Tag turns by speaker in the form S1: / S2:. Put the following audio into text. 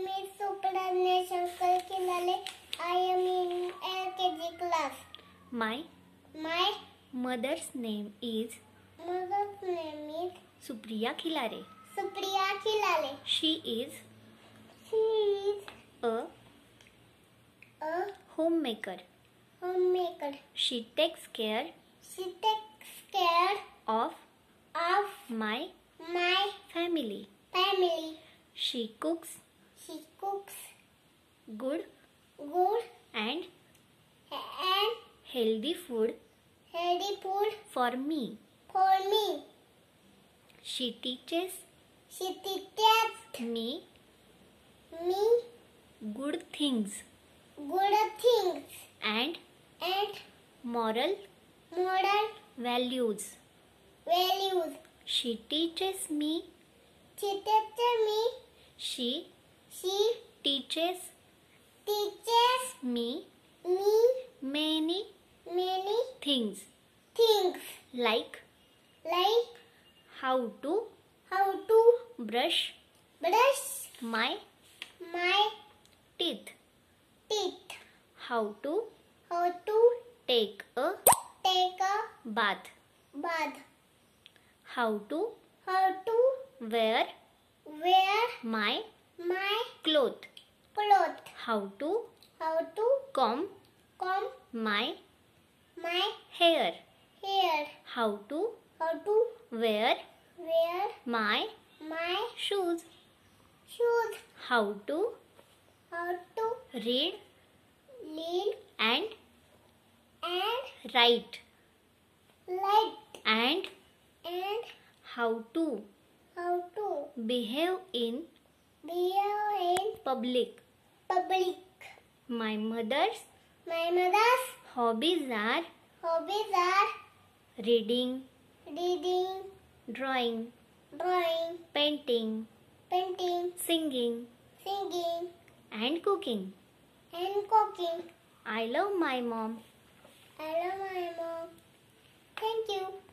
S1: name is Supranesh Uncle Kilale. I am in LKG class. My My mother's name is mother's name is Supriya Khilare. Supriya Khilare. She is She is a a homemaker. homemaker. She takes care She takes care of of my my family. family. She cooks she cooks good, good and and healthy food, healthy food for me. For me. She teaches, she teaches me, me good things, good things and and moral, moral values, values. She teaches me, she teaches me. She she teaches teaches me me many many things things like like how to how to brush brush my my teeth teeth how to how to take a take a bath bath how to how to wear wear my my cloth. Cloth. How to? How to comb? Comb my my hair. Hair. How to? How to wear? Wear my my shoes. Shoes. How to? How to read? Read and and write. Write and and how to? How to behave in Bio in public. Public. My mother's. My mother's. Hobbies are. Hobbies are. Reading. Reading. Drawing. Drawing. Painting. Painting. Singing. Singing. And cooking. And cooking. I love my mom. I love my mom. Thank you.